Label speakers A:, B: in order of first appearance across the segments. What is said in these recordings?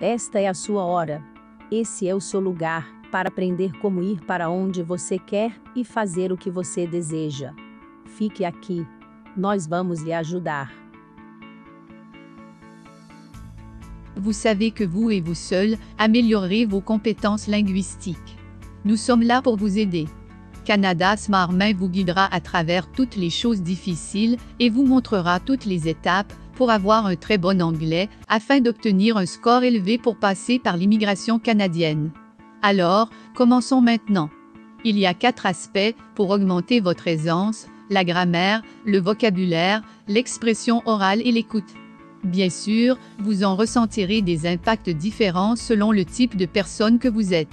A: Esta é a sua hora. Esse é o seu lugar para aprender como ir para onde você quer e fazer o que você deseja. Fique aqui. Nós vamos lhe ajudar. Vous savez que vous et vous seul améliorez vos compétences linguistiques. Nous sommes là pour vous aider. Canada Smart Main vous guidera à travers toutes les choses difficiles et vous montrera toutes les étapes pour avoir un très bon anglais afin d'obtenir un score élevé pour passer par l'immigration canadienne. Alors, commençons maintenant. Il y a quatre aspects pour augmenter votre aisance, la grammaire, le vocabulaire, l'expression orale et l'écoute. Bien sûr, vous en ressentirez des impacts différents selon le type de personne que vous êtes.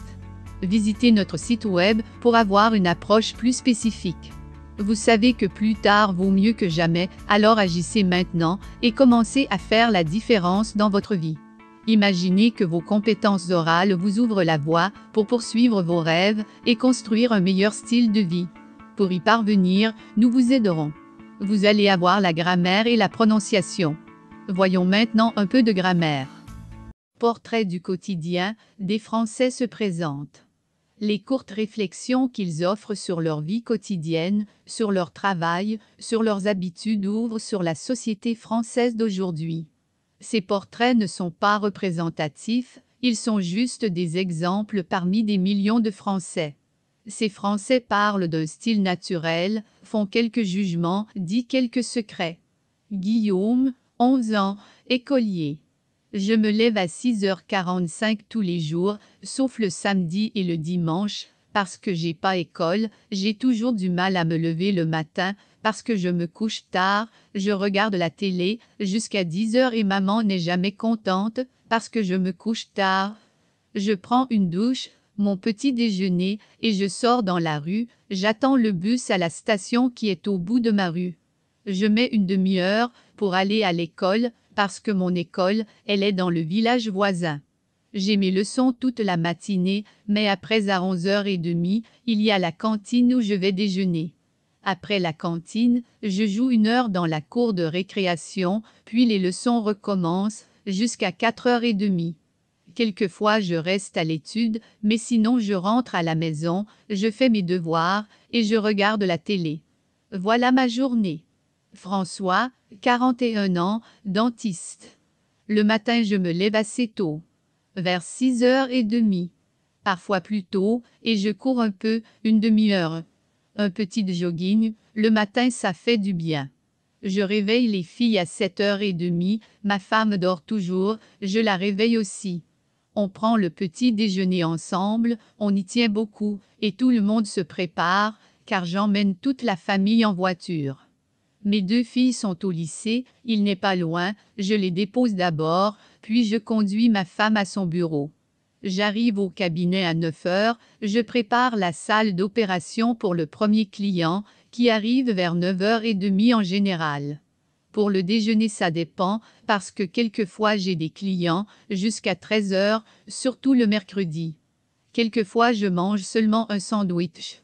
A: Visitez notre site web pour avoir une approche plus spécifique. Vous savez que plus tard vaut mieux que jamais, alors agissez maintenant et commencez à faire la différence dans votre vie. Imaginez que vos compétences orales vous ouvrent la voie pour poursuivre vos rêves et construire un meilleur style de vie. Pour y parvenir, nous vous aiderons. Vous allez avoir la grammaire et la prononciation. Voyons maintenant un peu de grammaire. Portrait du quotidien, des Français se présentent les courtes réflexions qu'ils offrent sur leur vie quotidienne, sur leur travail, sur leurs habitudes ouvrent sur la société française d'aujourd'hui. Ces portraits ne sont pas représentatifs, ils sont juste des exemples parmi des millions de Français. Ces Français parlent d'un style naturel, font quelques jugements, disent quelques secrets. Guillaume, 11 ans, écolier. Je me lève à 6h45 tous les jours, sauf le samedi et le dimanche, parce que j'ai pas école, j'ai toujours du mal à me lever le matin, parce que je me couche tard, je regarde la télé jusqu'à 10 h et maman n'est jamais contente, parce que je me couche tard. Je prends une douche, mon petit déjeuner, et je sors dans la rue, j'attends le bus à la station qui est au bout de ma rue. Je mets une demi-heure pour aller à l'école, parce que mon école, elle est dans le village voisin. J'ai mes leçons toute la matinée, mais après à 11h30, il y a la cantine où je vais déjeuner. Après la cantine, je joue une heure dans la cour de récréation, puis les leçons recommencent, jusqu'à 4h30. Quelquefois je reste à l'étude, mais sinon je rentre à la maison, je fais mes devoirs, et je regarde la télé. Voilà ma journée. François, 41 ans, dentiste. Le matin je me lève assez tôt. Vers 6 heures et demie. Parfois plus tôt, et je cours un peu, une demi-heure. Un petit jogging, le matin ça fait du bien. Je réveille les filles à 7 h et demie, ma femme dort toujours, je la réveille aussi. On prend le petit déjeuner ensemble, on y tient beaucoup, et tout le monde se prépare, car j'emmène toute la famille en voiture. Mes deux filles sont au lycée, il n'est pas loin, je les dépose d'abord, puis je conduis ma femme à son bureau. J'arrive au cabinet à 9 heures, je prépare la salle d'opération pour le premier client, qui arrive vers 9h30 en général. Pour le déjeuner, ça dépend, parce que quelquefois j'ai des clients, jusqu'à 13h, surtout le mercredi. Quelquefois je mange seulement un sandwich.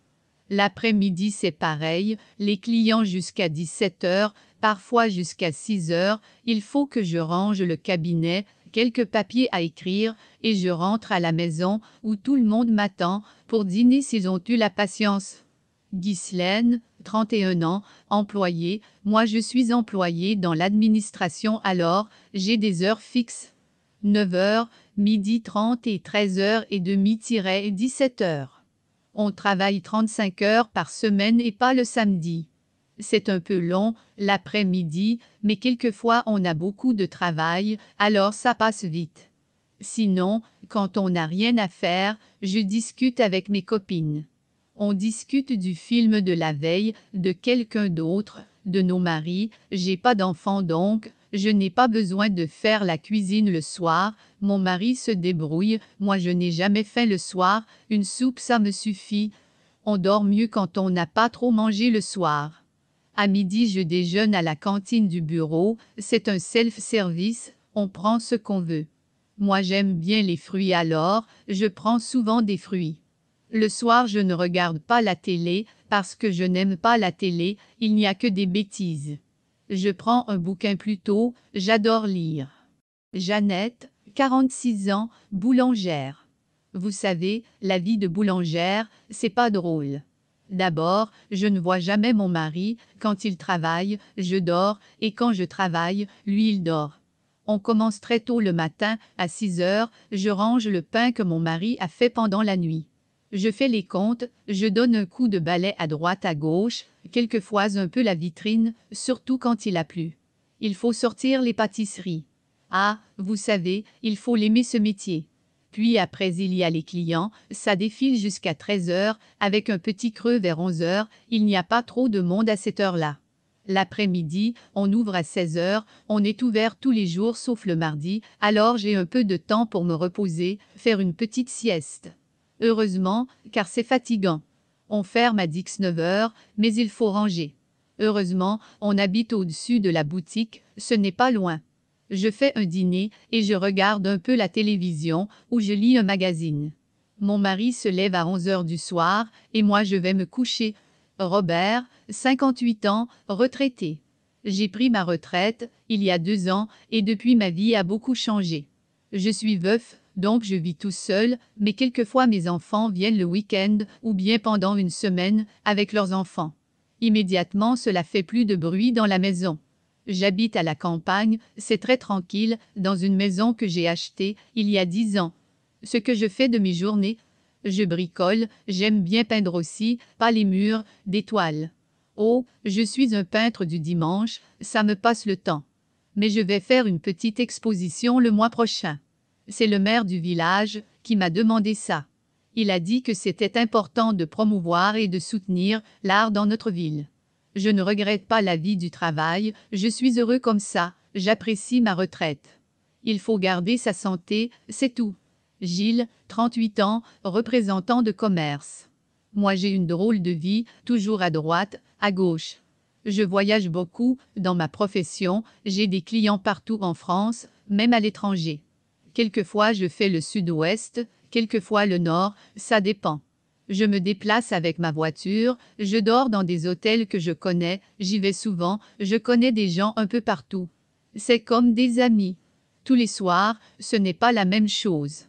A: L'après-midi, c'est pareil, les clients jusqu'à 17h, parfois jusqu'à 6h, il faut que je range le cabinet, quelques papiers à écrire, et je rentre à la maison, où tout le monde m'attend, pour dîner s'ils ont eu la patience. Ghislaine, 31 ans, employée, moi je suis employée dans l'administration alors, j'ai des heures fixes. 9h, midi 30 et 13h et demi 17h. On travaille 35 heures par semaine et pas le samedi. C'est un peu long, l'après-midi, mais quelquefois on a beaucoup de travail, alors ça passe vite. Sinon, quand on n'a rien à faire, je discute avec mes copines. On discute du film de la veille, de quelqu'un d'autre, de nos maris, j'ai pas d'enfants donc, je n'ai pas besoin de faire la cuisine le soir, mon mari se débrouille, moi je n'ai jamais faim le soir, une soupe ça me suffit. On dort mieux quand on n'a pas trop mangé le soir. À midi je déjeune à la cantine du bureau, c'est un self-service, on prend ce qu'on veut. Moi j'aime bien les fruits alors, je prends souvent des fruits. Le soir je ne regarde pas la télé, parce que je n'aime pas la télé, il n'y a que des bêtises. Je prends un bouquin plus tôt, j'adore lire. Jeannette, 46 ans, boulangère. Vous savez, la vie de boulangère, c'est pas drôle. D'abord, je ne vois jamais mon mari, quand il travaille, je dors, et quand je travaille, lui il dort. On commence très tôt le matin, à 6 heures, je range le pain que mon mari a fait pendant la nuit. Je fais les comptes, je donne un coup de balai à droite à gauche, quelquefois un peu la vitrine, surtout quand il a plu. Il faut sortir les pâtisseries. Ah, vous savez, il faut l'aimer ce métier. Puis après il y a les clients, ça défile jusqu'à 13 heures, avec un petit creux vers 11 heures, il n'y a pas trop de monde à cette heure-là. L'après-midi, on ouvre à 16 heures, on est ouvert tous les jours sauf le mardi, alors j'ai un peu de temps pour me reposer, faire une petite sieste. Heureusement, car c'est fatigant. On ferme à 19h, mais il faut ranger. Heureusement, on habite au-dessus de la boutique, ce n'est pas loin. Je fais un dîner et je regarde un peu la télévision ou je lis un magazine. Mon mari se lève à 11h du soir et moi je vais me coucher. Robert, 58 ans, retraité. J'ai pris ma retraite il y a deux ans et depuis ma vie a beaucoup changé. Je suis veuf, donc je vis tout seul, mais quelquefois mes enfants viennent le week-end ou bien pendant une semaine avec leurs enfants. Immédiatement cela fait plus de bruit dans la maison. J'habite à la campagne, c'est très tranquille, dans une maison que j'ai achetée il y a dix ans. Ce que je fais de mes journées, je bricole, j'aime bien peindre aussi, pas les murs, des toiles. Oh, je suis un peintre du dimanche, ça me passe le temps. Mais je vais faire une petite exposition le mois prochain. C'est le maire du village qui m'a demandé ça. Il a dit que c'était important de promouvoir et de soutenir l'art dans notre ville. Je ne regrette pas la vie du travail, je suis heureux comme ça, j'apprécie ma retraite. Il faut garder sa santé, c'est tout. Gilles, 38 ans, représentant de commerce. Moi j'ai une drôle de vie, toujours à droite, à gauche. Je voyage beaucoup, dans ma profession, j'ai des clients partout en France, même à l'étranger. Quelquefois je fais le sud-ouest, quelquefois le nord, ça dépend. Je me déplace avec ma voiture, je dors dans des hôtels que je connais, j'y vais souvent, je connais des gens un peu partout. C'est comme des amis. Tous les soirs, ce n'est pas la même chose.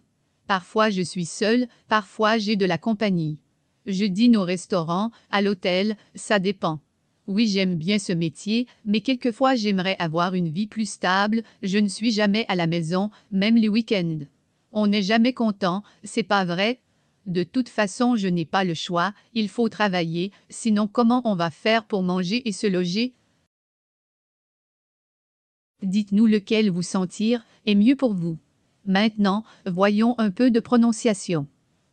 A: Parfois je suis seul, parfois j'ai de la compagnie. Je dîne au restaurant, à l'hôtel, ça dépend. Oui, j'aime bien ce métier, mais quelquefois j'aimerais avoir une vie plus stable, je ne suis jamais à la maison, même les week-ends. On n'est jamais content, c'est pas vrai De toute façon, je n'ai pas le choix, il faut travailler, sinon comment on va faire pour manger et se loger Dites-nous lequel vous sentir est mieux pour vous. Maintenant, voyons un peu de prononciation.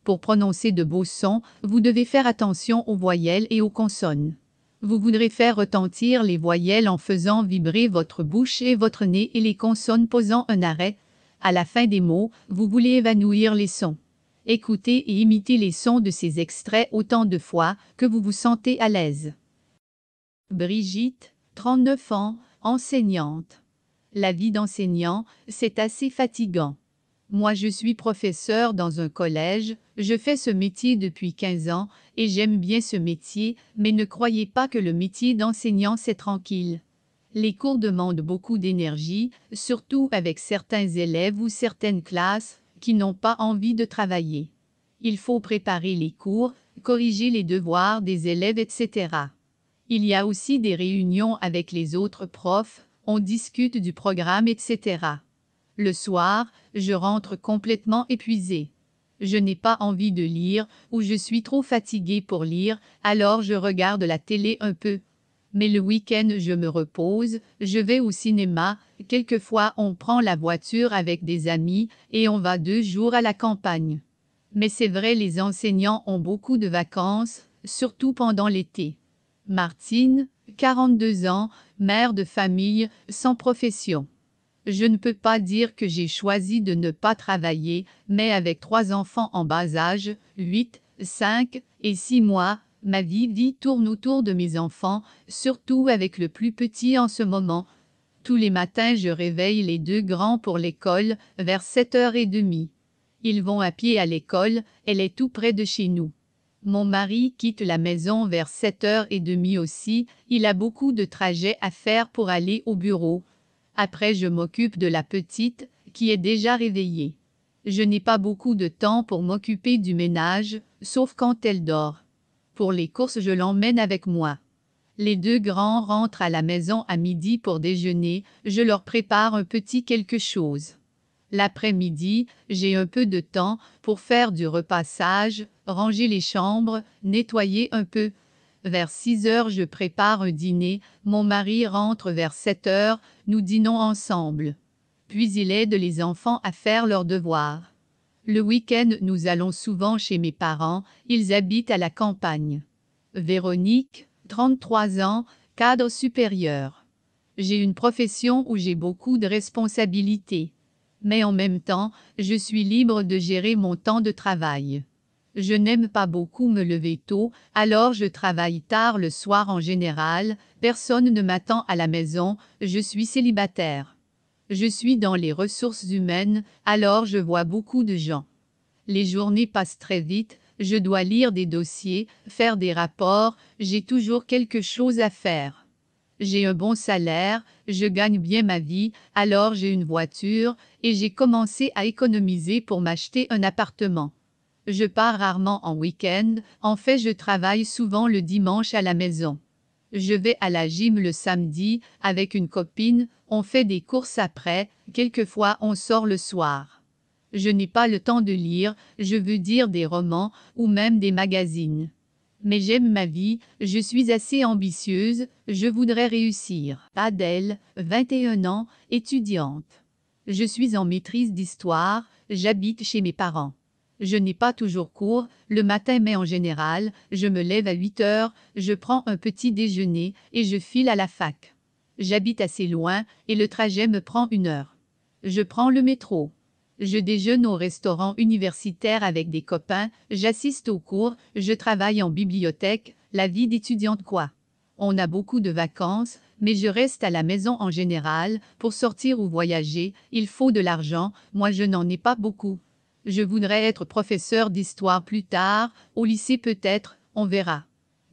A: Pour prononcer de beaux sons, vous devez faire attention aux voyelles et aux consonnes. Vous voudrez faire retentir les voyelles en faisant vibrer votre bouche et votre nez et les consonnes posant un arrêt. À la fin des mots, vous voulez évanouir les sons. Écoutez et imitez les sons de ces extraits autant de fois que vous vous sentez à l'aise. Brigitte, 39 ans, enseignante. La vie d'enseignant, c'est assez fatigant. Moi, je suis professeur dans un collège, je fais ce métier depuis 15 ans et j'aime bien ce métier, mais ne croyez pas que le métier d'enseignant c'est tranquille. Les cours demandent beaucoup d'énergie, surtout avec certains élèves ou certaines classes qui n'ont pas envie de travailler. Il faut préparer les cours, corriger les devoirs des élèves, etc. Il y a aussi des réunions avec les autres profs, on discute du programme, etc. Le soir, je rentre complètement épuisée. Je n'ai pas envie de lire, ou je suis trop fatiguée pour lire, alors je regarde la télé un peu. Mais le week-end je me repose, je vais au cinéma, quelquefois on prend la voiture avec des amis, et on va deux jours à la campagne. Mais c'est vrai les enseignants ont beaucoup de vacances, surtout pendant l'été. Martine, 42 ans, mère de famille, sans profession. Je ne peux pas dire que j'ai choisi de ne pas travailler, mais avec trois enfants en bas âge, 8, 5 et 6 mois, ma vie tourne autour de mes enfants, surtout avec le plus petit en ce moment. Tous les matins je réveille les deux grands pour l'école, vers 7h30. Ils vont à pied à l'école, elle est tout près de chez nous. Mon mari quitte la maison vers 7h30 aussi, il a beaucoup de trajets à faire pour aller au bureau, après je m'occupe de la petite, qui est déjà réveillée. Je n'ai pas beaucoup de temps pour m'occuper du ménage, sauf quand elle dort. Pour les courses je l'emmène avec moi. Les deux grands rentrent à la maison à midi pour déjeuner, je leur prépare un petit quelque chose. L'après-midi, j'ai un peu de temps pour faire du repassage, ranger les chambres, nettoyer un peu, vers 6 heures, je prépare un dîner, mon mari rentre vers 7 heures, nous dînons ensemble. Puis il aide les enfants à faire leurs devoirs. Le week-end, nous allons souvent chez mes parents, ils habitent à la campagne. Véronique, 33 ans, cadre supérieur. J'ai une profession où j'ai beaucoup de responsabilités. Mais en même temps, je suis libre de gérer mon temps de travail. Je n'aime pas beaucoup me lever tôt, alors je travaille tard le soir en général, personne ne m'attend à la maison, je suis célibataire. Je suis dans les ressources humaines, alors je vois beaucoup de gens. Les journées passent très vite, je dois lire des dossiers, faire des rapports, j'ai toujours quelque chose à faire j'ai un bon salaire, je gagne bien ma vie, alors j'ai une voiture, et j'ai commencé à économiser pour m'acheter un appartement. Je pars rarement en week-end, en fait je travaille souvent le dimanche à la maison. Je vais à la gym le samedi, avec une copine, on fait des courses après, quelquefois on sort le soir. Je n'ai pas le temps de lire, je veux dire des romans, ou même des magazines. Mais j'aime ma vie, je suis assez ambitieuse, je voudrais réussir. Adèle, 21 ans, étudiante. Je suis en maîtrise d'histoire, j'habite chez mes parents. Je n'ai pas toujours cours le matin mais en général, je me lève à 8 heures, je prends un petit déjeuner et je file à la fac. J'habite assez loin et le trajet me prend une heure. Je prends le métro. Je déjeune au restaurant universitaire avec des copains, j'assiste aux cours, je travaille en bibliothèque, la vie d'étudiante quoi. On a beaucoup de vacances, mais je reste à la maison en général, pour sortir ou voyager, il faut de l'argent, moi je n'en ai pas beaucoup. Je voudrais être professeur d'histoire plus tard, au lycée peut-être, on verra.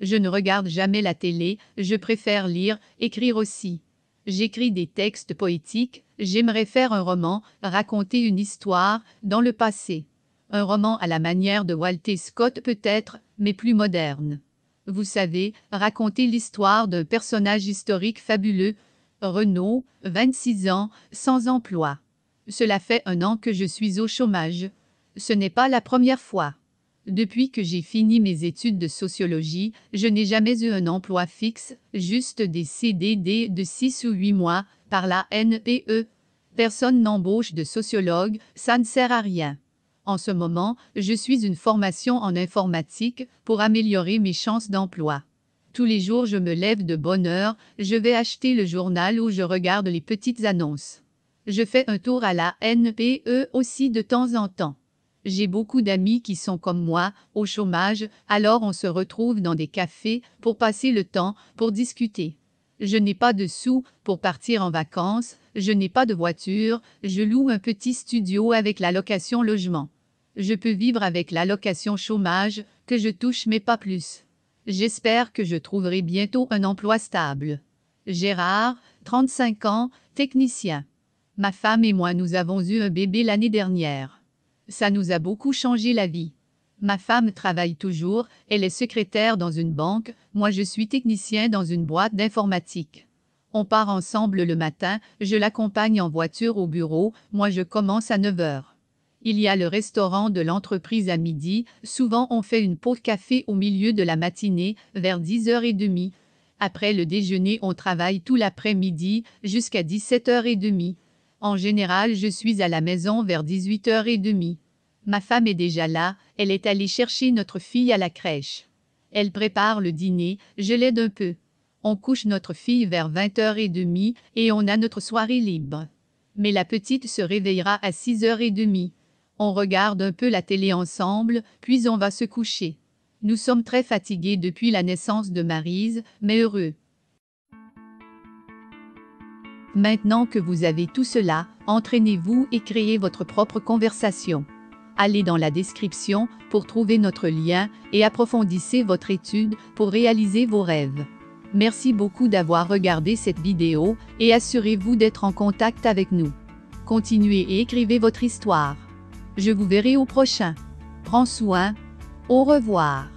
A: Je ne regarde jamais la télé, je préfère lire, écrire aussi. J'écris des textes poétiques, j'aimerais faire un roman, raconter une histoire, dans le passé. Un roman à la manière de Walter Scott peut-être, mais plus moderne. Vous savez, raconter l'histoire d'un personnage historique fabuleux, Renaud, 26 ans, sans emploi. Cela fait un an que je suis au chômage. Ce n'est pas la première fois. Depuis que j'ai fini mes études de sociologie, je n'ai jamais eu un emploi fixe, juste des CDD de 6 ou 8 mois, par la NPE. Personne n'embauche de sociologue, ça ne sert à rien. En ce moment, je suis une formation en informatique pour améliorer mes chances d'emploi. Tous les jours je me lève de bonne heure, je vais acheter le journal où je regarde les petites annonces. Je fais un tour à la NPE aussi de temps en temps. J'ai beaucoup d'amis qui sont comme moi, au chômage, alors on se retrouve dans des cafés pour passer le temps, pour discuter. Je n'ai pas de sous pour partir en vacances, je n'ai pas de voiture, je loue un petit studio avec la location logement. Je peux vivre avec la location chômage, que je touche mais pas plus. J'espère que je trouverai bientôt un emploi stable. Gérard, 35 ans, technicien. Ma femme et moi nous avons eu un bébé l'année dernière. Ça nous a beaucoup changé la vie. Ma femme travaille toujours, elle est secrétaire dans une banque, moi je suis technicien dans une boîte d'informatique. On part ensemble le matin, je l'accompagne en voiture au bureau, moi je commence à 9 heures. Il y a le restaurant de l'entreprise à midi, souvent on fait une pause café au milieu de la matinée, vers 10h30. Après le déjeuner on travaille tout l'après-midi, jusqu'à 17h30. En général, je suis à la maison vers 18h30. Ma femme est déjà là, elle est allée chercher notre fille à la crèche. Elle prépare le dîner, je l'aide un peu. On couche notre fille vers 20h30 et on a notre soirée libre. Mais la petite se réveillera à 6h30. On regarde un peu la télé ensemble, puis on va se coucher. Nous sommes très fatigués depuis la naissance de Marise, mais heureux. Maintenant que vous avez tout cela, entraînez-vous et créez votre propre conversation. Allez dans la description pour trouver notre lien et approfondissez votre étude pour réaliser vos rêves. Merci beaucoup d'avoir regardé cette vidéo et assurez-vous d'être en contact avec nous. Continuez et écrivez votre histoire. Je vous verrai au prochain. Prends soin. Au revoir.